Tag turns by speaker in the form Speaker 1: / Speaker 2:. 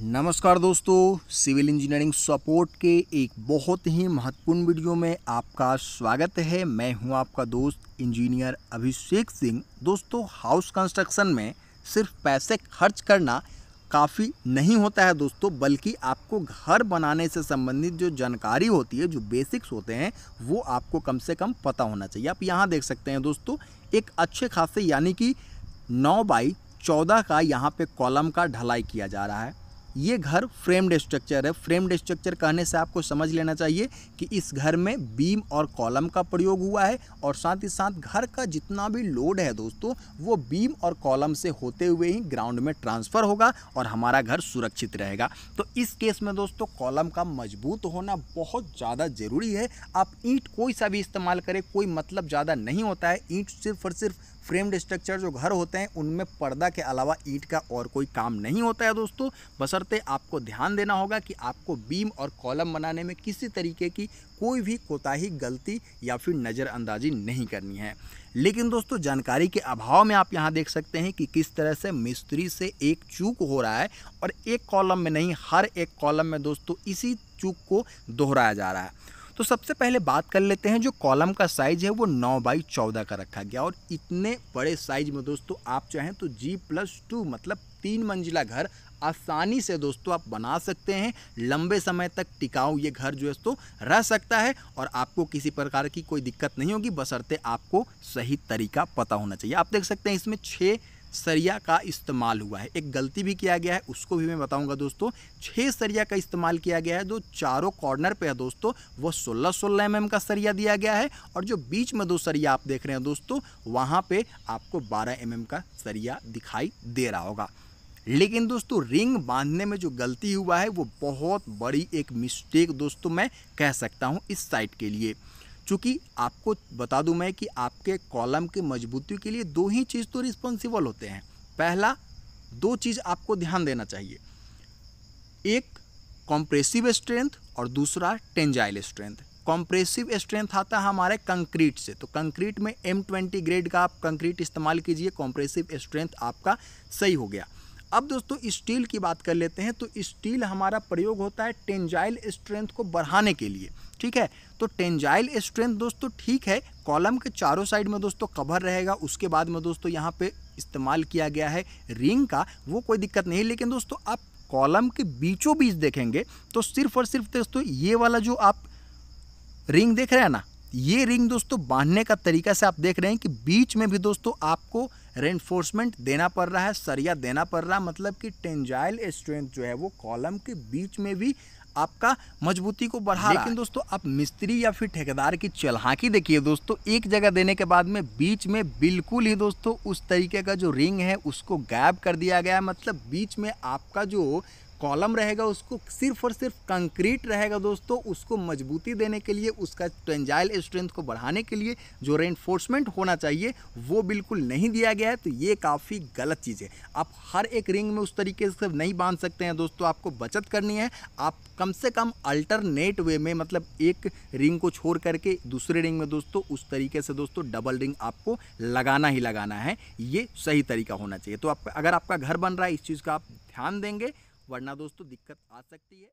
Speaker 1: नमस्कार दोस्तों civil engineering support के एक बहुत ही महत्वपूर्ण वीडियो में आपका स्वागत है मैं हूं आपका दोस्त इंजीनियर अभिषेक सिंह दोस्तों हाउस कंस्ट्रक्शन में सिर्फ पैसे खर्च करना काफ़ी नहीं होता है दोस्तों बल्कि आपको घर बनाने से संबंधित जो जानकारी होती है जो बेसिक्स होते हैं वो आपको कम से कम पता होना चाहिए आप यहाँ देख सकते हैं दोस्तों एक अच्छे खासे यानी कि नौ बाई चौदह का यहाँ पे कॉलम का ढलाई किया जा रहा है ये घर फ्रेम्ड स्ट्रक्चर है फ्रेम्ड स्ट्रक्चर कहने से आपको समझ लेना चाहिए कि इस घर में बीम और कॉलम का प्रयोग हुआ है और साथ ही साथ घर का जितना भी लोड है दोस्तों वो बीम और कॉलम से होते हुए ही ग्राउंड में ट्रांसफ़र होगा और हमारा घर सुरक्षित रहेगा तो इस केस में दोस्तों कॉलम का मजबूत होना बहुत ज़्यादा ज़रूरी है आप ईंट कोई सा भी इस्तेमाल करें कोई मतलब ज़्यादा नहीं होता है ईंट सिर्फ और सिर्फ फ्रेम्ड स्ट्रक्चर जो घर होते हैं उनमें पर्दा के अलावा ईंट का और कोई काम नहीं होता है दोस्तों बसरते आपको ध्यान देना होगा कि आपको बीम और कॉलम बनाने में किसी तरीके की कोई भी कोताही गलती या फिर नज़रअंदाजी नहीं करनी है लेकिन दोस्तों जानकारी के अभाव में आप यहाँ देख सकते हैं कि किस तरह से मिस्त्री से एक चूक हो रहा है और एक कॉलम में नहीं हर एक कॉलम में दोस्तों इसी चूक को दोहराया जा रहा है तो सबसे पहले बात कर लेते हैं जो कॉलम का साइज़ है वो नौ बाई चौदह का रखा गया और इतने बड़े साइज में दोस्तों आप चाहें तो जी प्लस टू मतलब तीन मंजिला घर आसानी से दोस्तों आप बना सकते हैं लंबे समय तक टिकाऊ ये घर जो है तो रह सकता है और आपको किसी प्रकार की कोई दिक्कत नहीं होगी बसरते आपको सही तरीका पता होना चाहिए आप देख सकते हैं इसमें छः सरिया का इस्तेमाल हुआ है एक गलती भी किया गया है उसको भी मैं बताऊंगा दोस्तों छः सरिया का इस्तेमाल किया गया है जो चारों कॉर्नर पे है दोस्तों वो सोलह सोलह एम का सरिया दिया गया है और जो बीच में दो सरिया आप देख रहे हैं दोस्तों वहाँ पर आपको बारह एम का सरिया दिखाई दे रहा होगा लेकिन दोस्तों रिंग बांधने में जो गलती हुआ है वो बहुत बड़ी एक मिस्टेक दोस्तों मैं कह सकता हूँ इस साइट के लिए चूँकि आपको बता दूँ मैं कि आपके कॉलम के मजबूती के लिए दो ही चीज़ तो रिस्पॉन्सिबल होते हैं पहला दो चीज़ आपको ध्यान देना चाहिए एक कॉम्प्रेसिव स्ट्रेंथ और दूसरा टेंजाइल स्ट्रेंथ कॉम्प्रेसिव स्ट्रेंथ आता है हमारे कंक्रीट से तो कंक्रीट में एम ट्वेंटी ग्रेड का आप कंक्रीट इस्तेमाल कीजिए कॉम्प्रेसिव स्ट्रेंथ आपका सही हो गया अब दोस्तों स्टील की बात कर लेते हैं तो स्टील हमारा प्रयोग होता है टेंजाइल स्ट्रेंथ को बढ़ाने के लिए ठीक है तो टेंजाइल स्ट्रेंथ दोस्तों ठीक है कॉलम के चारों साइड में दोस्तों कवर रहेगा उसके बाद में दोस्तों यहाँ पे इस्तेमाल किया गया है रिंग का वो कोई दिक्कत नहीं लेकिन दोस्तों आप कॉलम के बीचों बीच देखेंगे तो सिर्फ और सिर्फ दोस्तों ये वाला जो आप रिंग देख रहे हैं ना ये रिंग दोस्तों बांधने का तरीका से आप देख रहे हैं कि बीच में भी दोस्तों आपको रेनफोर्समेंट देना पड़ रहा है सरिया देना पड़ रहा है मतलब कि टेंजाइल स्ट्रेंथ जो है वो कॉलम के बीच में भी आपका मजबूती को बढ़ा लेकिन दोस्तों आप मिस्त्री या फिर ठेकेदार की चलहाकी देखिए दोस्तों एक जगह देने के बाद में बीच में बिल्कुल ही दोस्तों उस तरीके का जो रिंग है उसको गैप कर दिया गया मतलब बीच में आपका जो कॉलम रहेगा उसको सिर्फ और सिर्फ कंक्रीट रहेगा दोस्तों उसको मजबूती देने के लिए उसका टेंजाइल स्ट्रेंथ को बढ़ाने के लिए जो रेनफोर्समेंट होना चाहिए वो बिल्कुल नहीं दिया गया है तो ये काफ़ी गलत चीज़ है आप हर एक रिंग में उस तरीके से नहीं बांध सकते हैं दोस्तों आपको बचत करनी है आप कम से कम अल्टरनेट वे में मतलब एक रिंग को छोड़ करके दूसरे रिंग में दोस्तों उस तरीके से दोस्तों डबल रिंग आपको लगाना ही लगाना है ये सही तरीका होना चाहिए तो आप अगर आपका घर बन रहा है इस चीज़ का आप ध्यान देंगे वरना दोस्तों दिक्कत आ सकती है